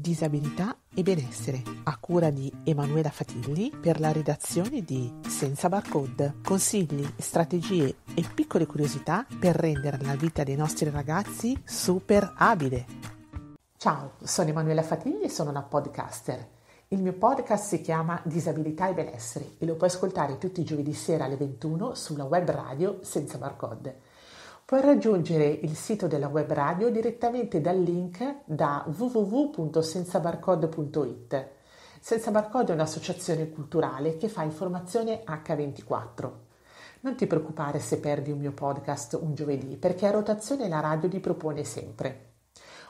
Disabilità e benessere, a cura di Emanuela Fatilli per la redazione di Senza Barcode. Consigli, strategie e piccole curiosità per rendere la vita dei nostri ragazzi super abile. Ciao, sono Emanuela Fatilli e sono una podcaster. Il mio podcast si chiama Disabilità e benessere e lo puoi ascoltare tutti i giovedì sera alle 21 sulla web radio Senza Barcode. Puoi raggiungere il sito della web radio direttamente dal link da www.senzabarcode.it. Senza Barcode è un'associazione culturale che fa informazione H24. Non ti preoccupare se perdi un mio podcast un giovedì, perché a rotazione la radio li propone sempre.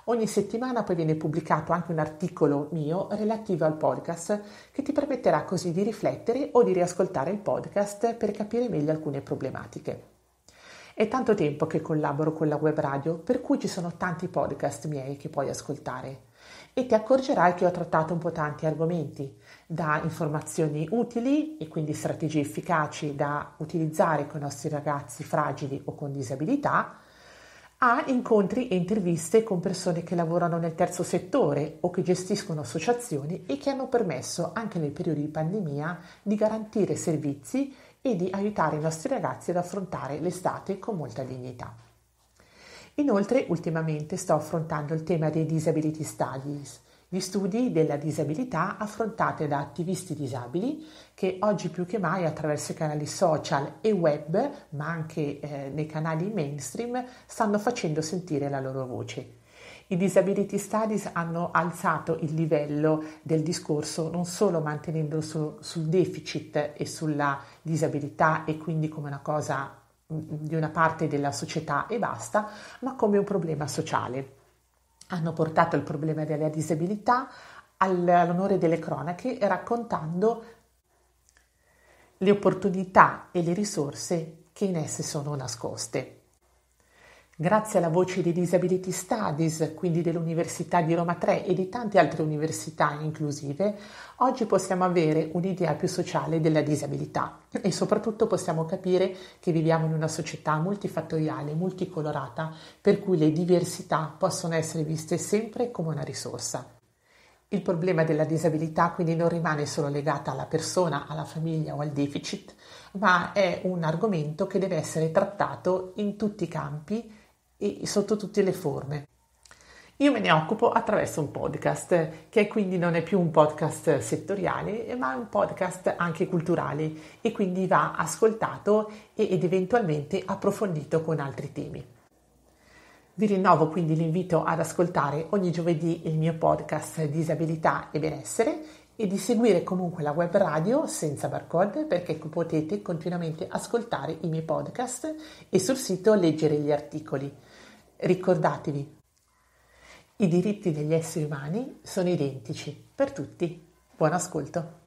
Ogni settimana poi viene pubblicato anche un articolo mio relativo al podcast che ti permetterà così di riflettere o di riascoltare il podcast per capire meglio alcune problematiche. È tanto tempo che collaboro con la web radio, per cui ci sono tanti podcast miei che puoi ascoltare. E ti accorgerai che ho trattato un po' tanti argomenti, da informazioni utili e quindi strategie efficaci da utilizzare con i nostri ragazzi fragili o con disabilità, a incontri e interviste con persone che lavorano nel terzo settore o che gestiscono associazioni e che hanno permesso anche nel periodo di pandemia di garantire servizi e di aiutare i nostri ragazzi ad affrontare l'estate con molta dignità. Inoltre, ultimamente sto affrontando il tema dei disability studies, gli studi della disabilità affrontati da attivisti disabili che oggi più che mai attraverso i canali social e web, ma anche eh, nei canali mainstream, stanno facendo sentire la loro voce. I disability studies hanno alzato il livello del discorso non solo mantenendolo su, sul deficit e sulla disabilità e quindi come una cosa mm, di una parte della società e basta, ma come un problema sociale. Hanno portato il problema della disabilità all'onore delle cronache raccontando le opportunità e le risorse che in esse sono nascoste. Grazie alla voce di Disability Studies, quindi dell'Università di Roma 3 e di tante altre università inclusive, oggi possiamo avere un'idea più sociale della disabilità e soprattutto possiamo capire che viviamo in una società multifattoriale, multicolorata, per cui le diversità possono essere viste sempre come una risorsa. Il problema della disabilità quindi non rimane solo legato alla persona, alla famiglia o al deficit, ma è un argomento che deve essere trattato in tutti i campi e sotto tutte le forme. Io me ne occupo attraverso un podcast che quindi non è più un podcast settoriale, ma è un podcast anche culturale e quindi va ascoltato ed eventualmente approfondito con altri temi. Vi rinnovo quindi l'invito ad ascoltare ogni giovedì il mio podcast Disabilità e Benessere e di seguire comunque la web radio senza barcode perché potete continuamente ascoltare i miei podcast e sul sito leggere gli articoli. Ricordatevi, i diritti degli esseri umani sono identici per tutti. Buon ascolto!